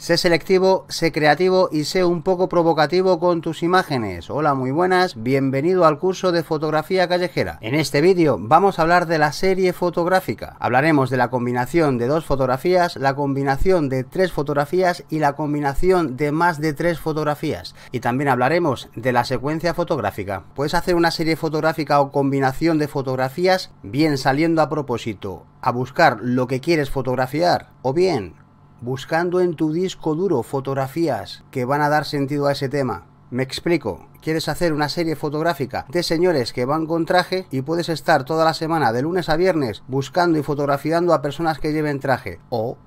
Sé selectivo, sé creativo y sé un poco provocativo con tus imágenes. Hola, muy buenas, bienvenido al curso de fotografía callejera. En este vídeo vamos a hablar de la serie fotográfica. Hablaremos de la combinación de dos fotografías, la combinación de tres fotografías y la combinación de más de tres fotografías. Y también hablaremos de la secuencia fotográfica. Puedes hacer una serie fotográfica o combinación de fotografías bien saliendo a propósito a buscar lo que quieres fotografiar o bien buscando en tu disco duro fotografías que van a dar sentido a ese tema. Me explico, quieres hacer una serie fotográfica de señores que van con traje y puedes estar toda la semana de lunes a viernes buscando y fotografiando a personas que lleven traje. O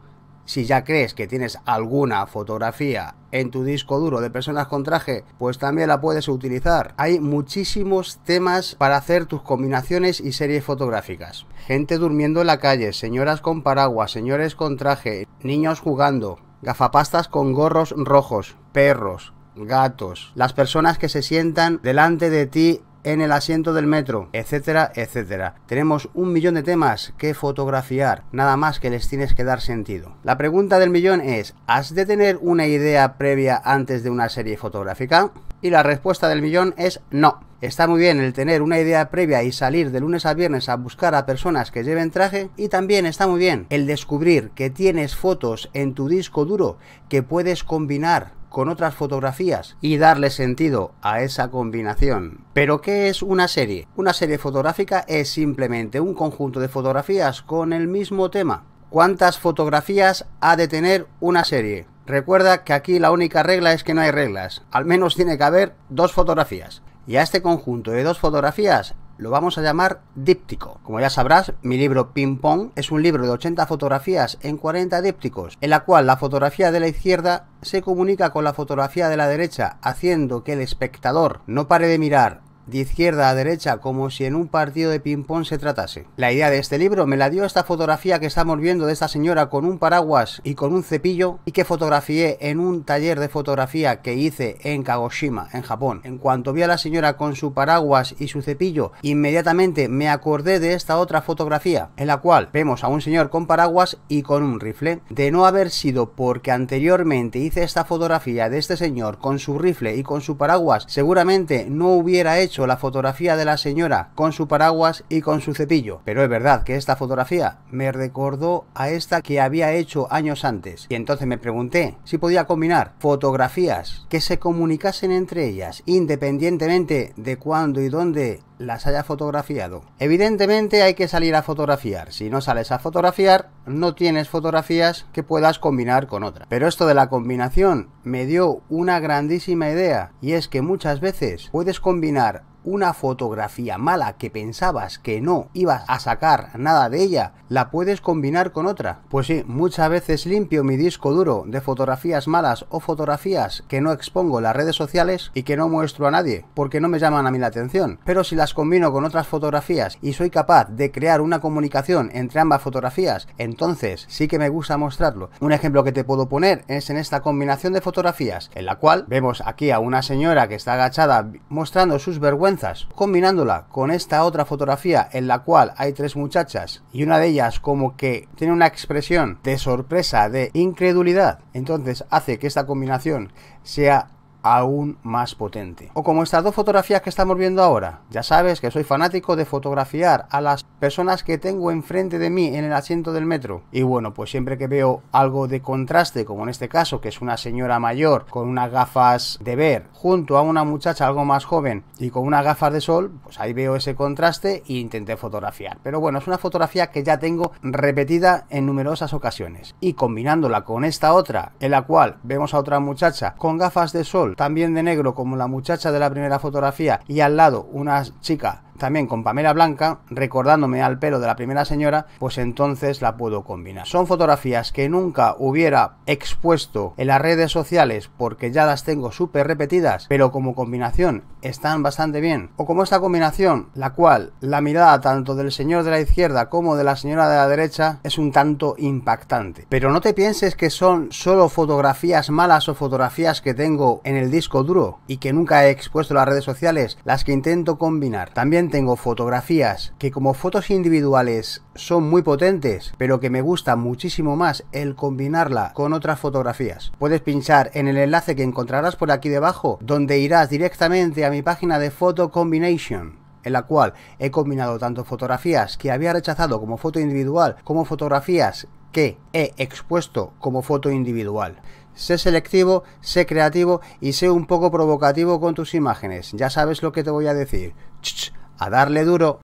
si ya crees que tienes alguna fotografía en tu disco duro de personas con traje, pues también la puedes utilizar. Hay muchísimos temas para hacer tus combinaciones y series fotográficas. Gente durmiendo en la calle, señoras con paraguas, señores con traje, niños jugando, gafapastas con gorros rojos, perros, gatos, las personas que se sientan delante de ti en el asiento del metro, etcétera, etcétera. Tenemos un millón de temas que fotografiar, nada más que les tienes que dar sentido. La pregunta del millón es, ¿has de tener una idea previa antes de una serie fotográfica? Y la respuesta del millón es no. Está muy bien el tener una idea previa y salir de lunes a viernes a buscar a personas que lleven traje y también está muy bien el descubrir que tienes fotos en tu disco duro que puedes combinar con otras fotografías y darle sentido a esa combinación. Pero ¿qué es una serie? Una serie fotográfica es simplemente un conjunto de fotografías con el mismo tema. ¿Cuántas fotografías ha de tener una serie? Recuerda que aquí la única regla es que no hay reglas, al menos tiene que haber dos fotografías. Y a este conjunto de dos fotografías lo vamos a llamar díptico. Como ya sabrás, mi libro Ping Pong es un libro de 80 fotografías en 40 dípticos, en la cual la fotografía de la izquierda se comunica con la fotografía de la derecha, haciendo que el espectador no pare de mirar de izquierda a derecha, como si en un partido de ping-pong se tratase. La idea de este libro me la dio esta fotografía que estamos viendo de esta señora con un paraguas y con un cepillo y que fotografié en un taller de fotografía que hice en Kagoshima, en Japón. En cuanto vi a la señora con su paraguas y su cepillo, inmediatamente me acordé de esta otra fotografía, en la cual vemos a un señor con paraguas y con un rifle. De no haber sido porque anteriormente hice esta fotografía de este señor con su rifle y con su paraguas, seguramente no hubiera hecho la fotografía de la señora con su paraguas y con su cepillo, pero es verdad que esta fotografía me recordó a esta que había hecho años antes y entonces me pregunté si podía combinar fotografías que se comunicasen entre ellas independientemente de cuándo y dónde las haya fotografiado. Evidentemente hay que salir a fotografiar. Si no sales a fotografiar, no tienes fotografías que puedas combinar con otra. Pero esto de la combinación me dio una grandísima idea y es que muchas veces puedes combinar una fotografía mala que pensabas que no ibas a sacar nada de ella, la puedes combinar con otra. Pues sí, muchas veces limpio mi disco duro de fotografías malas o fotografías que no expongo en las redes sociales y que no muestro a nadie, porque no me llaman a mí la atención. Pero si las combino con otras fotografías y soy capaz de crear una comunicación entre ambas fotografías, entonces sí que me gusta mostrarlo. Un ejemplo que te puedo poner es en esta combinación de fotografías, en la cual vemos aquí a una señora que está agachada mostrando sus vergüenzas combinándola con esta otra fotografía en la cual hay tres muchachas y una de ellas como que tiene una expresión de sorpresa, de incredulidad. Entonces hace que esta combinación sea aún más potente. O como estas dos fotografías que estamos viendo ahora. Ya sabes que soy fanático de fotografiar a las personas que tengo enfrente de mí en el asiento del metro. Y bueno, pues siempre que veo algo de contraste, como en este caso, que es una señora mayor con unas gafas de ver, junto a una muchacha algo más joven y con unas gafas de sol, pues ahí veo ese contraste e intenté fotografiar. Pero bueno, es una fotografía que ya tengo repetida en numerosas ocasiones. Y combinándola con esta otra, en la cual vemos a otra muchacha con gafas de sol, también de negro como la muchacha de la primera fotografía y al lado una chica también con Pamela Blanca, recordándome al pelo de la primera señora, pues entonces la puedo combinar. Son fotografías que nunca hubiera expuesto en las redes sociales porque ya las tengo súper repetidas, pero como combinación están bastante bien. O como esta combinación, la cual la mirada tanto del señor de la izquierda como de la señora de la derecha es un tanto impactante. Pero no te pienses que son solo fotografías malas o fotografías que tengo en el disco duro y que nunca he expuesto en las redes sociales, las que intento combinar. También tengo fotografías que como fotos individuales son muy potentes, pero que me gusta muchísimo más el combinarla con otras fotografías. Puedes pinchar en el enlace que encontrarás por aquí debajo, donde irás directamente a mi página de Photo Combination en la cual he combinado tanto fotografías que había rechazado como foto individual como fotografías que he expuesto como foto individual. Sé selectivo, sé creativo y sé un poco provocativo con tus imágenes. Ya sabes lo que te voy a decir a darle duro